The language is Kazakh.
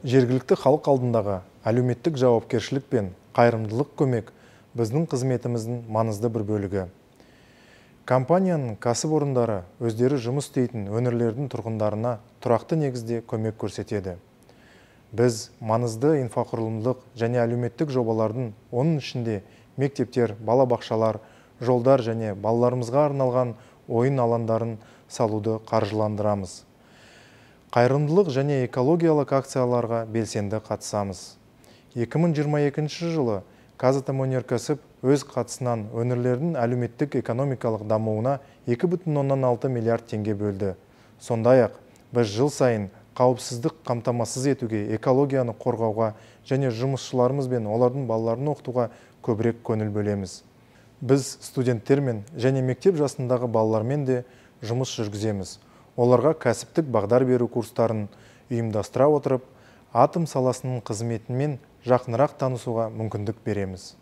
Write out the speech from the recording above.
жергілікті халық алдындағы әлеуметтік жауапкершілік пен қайырымдылық көмек біздің қызметіміздің маңызды бір бөлігі компанияның орындары өздері жұмыс істейтін өңірлердің тұрғындарына тұрақты негізде көмек көрсетеді біз маңызды инфрақұрылымдық және әлеуметтік жобалардың оның ішінде мектептер балабақшалар жолдар және балаларымызға арналған ойын алаңдарын салуды қаржыландырамыз қайырымдылық және экологиялық акцияларға белсенді қатысамыз 2022 жылы кәсіп өз қатысынан өңірлердің әлеуметтік экономикалық дамуына 2,6 миллиард теңге бөлді. Сондай-ақ, біз жыл сайын қауіпсіздік қамтамасыз етуге, экологияны қорғауға және жұмысшыларымыз бен олардың балаларын оқытуға көбірек көңіл бөлеміз біз студенттермен және мектеп жасындағы балалармен де жұмыс жүргіземіз оларға кәсіптік бағдар беру курстарын ұйымдастыра отырып атым саласының қызметімен жақынырақ танысуға мүмкіндік береміз